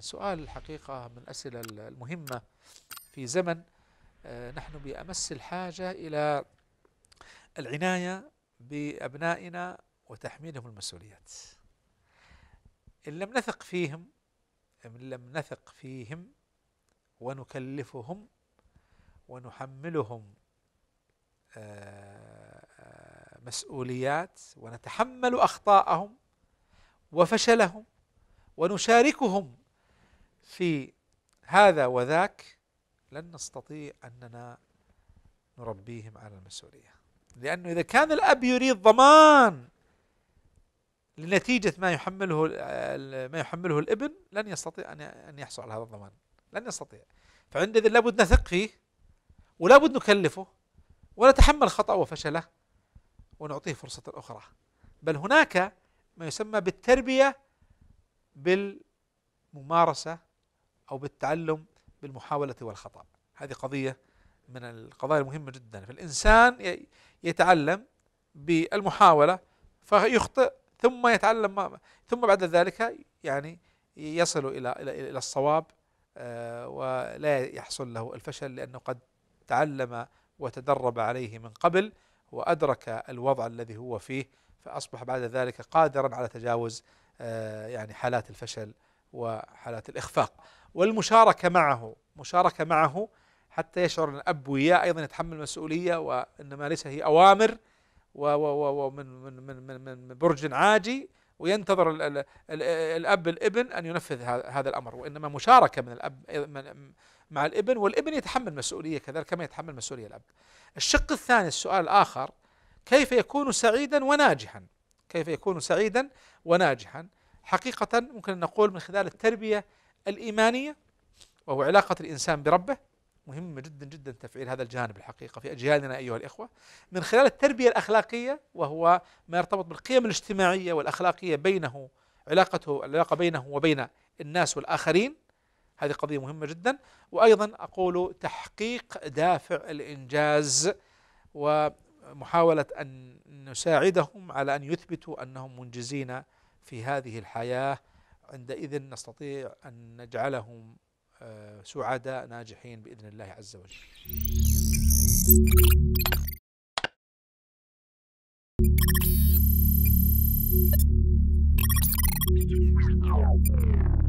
سؤال الحقيقة من الأسئلة المهمة في زمن آه، نحن بأمس الحاجة إلى العناية بأبنائنا وتحميلهم المسؤوليات إن لم نثق فيهم إن لم نثق فيهم ونكلفهم ونحملهم آه، آه، مسؤوليات ونتحمل أخطاءهم وفشلهم ونشاركهم في هذا وذاك لن نستطيع أننا نربيهم على المسؤولية لأنه إذا كان الأب يريد ضمان لنتيجة ما يحمله ما يحمله الابن لن يستطيع أن أن يحصل على هذا الضمان لن يستطيع فعندئذ لابد نثق فيه ولابد نكلفه ونتحمل خطأ وفشله ونعطيه فرصة أخرى بل هناك ما يسمى بالتربية بالممارسة أو بالتعلم بالمحاولة والخطأ هذه قضية من القضايا المهمة جدا فالإنسان يتعلم بالمحاولة فيخطئ ثم يتعلم ما ثم بعد ذلك يعني يصل إلى إلى إلى الصواب آه، ولا يحصل له الفشل لأنه قد تعلم وتدرب عليه من قبل وأدرك الوضع الذي هو فيه فأصبح بعد ذلك قادرا على تجاوز آه، يعني حالات الفشل وحالات الإخفاق والمشاركة معه مشاركة معه حتى يشعر أن الأب وياه أيضا يتحمل مسؤولية وإنما ليس هي أوامر ومن من من من من برج عاجي وينتظر الـ الـ الـ الأب الابن أن ينفذ هذا الأمر وإنما مشاركة من الأب مع الابن والابن يتحمل مسؤولية كذلك كما يتحمل مسؤولية الأب الشق الثاني السؤال الآخر كيف يكون سعيدا وناجحا كيف يكون سعيدا وناجحا حقيقة ممكن أن نقول من خلال التربية الإيمانية وهو علاقة الإنسان بربه مهم جدا جدا تفعيل هذا الجانب الحقيقة في أجيالنا أيها الإخوة من خلال التربية الأخلاقية وهو ما يرتبط بالقيم الاجتماعية والأخلاقية بينه علاقته العلاقة بينه وبين الناس والآخرين هذه قضية مهمة جدا وأيضا أقول تحقيق دافع الإنجاز ومحاولة أن نساعدهم على أن يثبتوا أنهم منجزين في هذه الحياة عندئذ نستطيع أن نجعلهم آه، سعداء ناجحين بإذن الله عز وجل Thank you.